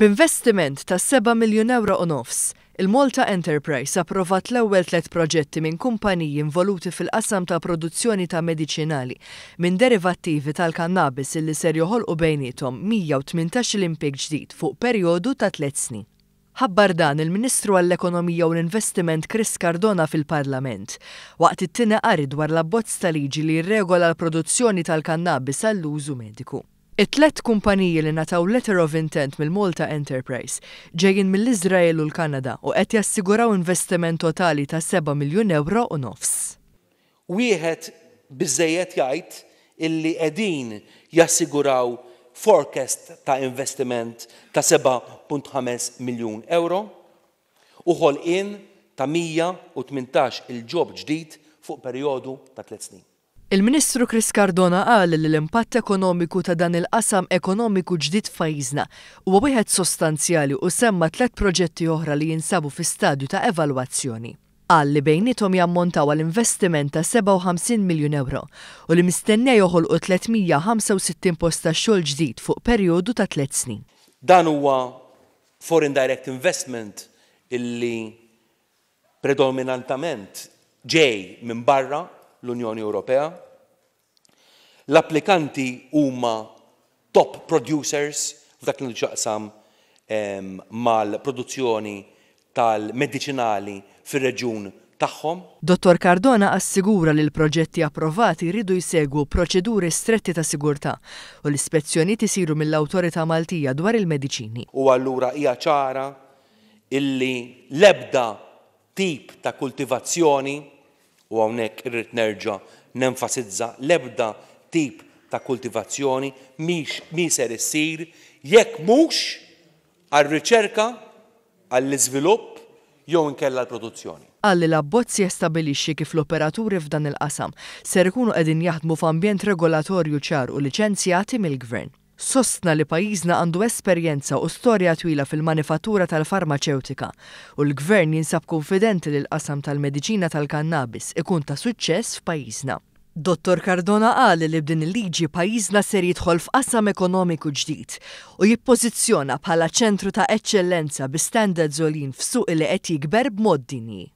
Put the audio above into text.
B'investiment ta' 7 miljon euro u nofs, il-Malta Enterprise approvat l-ewwel tliet proġetti minn kumpaniji involuti fil-qasam ta' produzzjoni ta' medicinali minn derivattivi tal-kannabis illi ser joħolqu bejnietom 118 impik ġdid fuq perjodu ta' tliet snin. Ħabbar dan il-Ministru għall-Ekonomija u l-Investiment Chris Cardona fil-Parlament waqt it-tina qari dwar l-abbozz tal-liġi li jirregola l-produzzjoni tal-kannabis għall-użu mediku. It-tlet kumpaniji li nataw letter of intent mill-Malta Enterprise ġejjin mill-Izrael u l-Kanada u qed jassiguraw investiment totali ta' 7 miljun euro u nofs. Wieħed biżejjed jgħid illi qegħdin jassiguraw forecast ta' investiment ta' 7.5 miljun euro u ħolqien ta' 118 il-ġob ġdid fuq perjodu ta' 3 snin. Il-Ministru Chris Cardona qal li l-impatt ekonomiku ta' dan il-qasam ekonomiku ġdid fajżna huwa wieħed sostanzjali u semma tliet proġetti oħra li jinsabu fi stadju ta' evalwazzjoni. Qal li bejnitom jammontaw għal investiment ta' 57 miljun euro u li mistennija joħolqu 365 posta xogħol ġdid fuq perjodu ta' tliet snin. Dan huwa foreign direct investment illi predominantament ġej minn barra l-Unjoni Ewropea L-applikanti huma top producers f'dak li ġaqsam mal-produzzjoni tal-medicinali fir-reġun tagħhom. Dottor Cardona assigura li l-proġetti approvati ridu jsegwu proċeduri stretti ta' sigurtà u l-ispezzjonijiet isiru mill-Awtorità Maltija dwar il-mediċini. U allura hija ċara illi lebda tip ta' kultivazzjoni u hawnhekk irrid nerġa' nenfasizza lebda tip ta' kultivazzjoni miex miser issir jekk mhux għal-riċerka, għall-iżvilupp jew inkella l-produzzjoni. Għalli l-abbozz jestabilixxi kif l-operaturi f'dan il-qasam ser ikunu qegħdin jaħdmu f'ambjent regolatorju ċar u liċenzjati mill-gvern. Sostna li pajjiżna għandu esperjenza u storja twila fil-manifattura tal-farmaceutika u l-gvern jinsab konfidenti li l-qasam tal-mediċina tal-kannabis ikun ta' suċċess f'pajjiżna. Dottor Cardona għal li b'din il-liġi pajjiżna ser jidħol f'qasam ekonomiku ġdid u jippożizzjona bħala ċentru ta' eċċellenza bi standards olin f'suq li qed jikber b'mod dinji.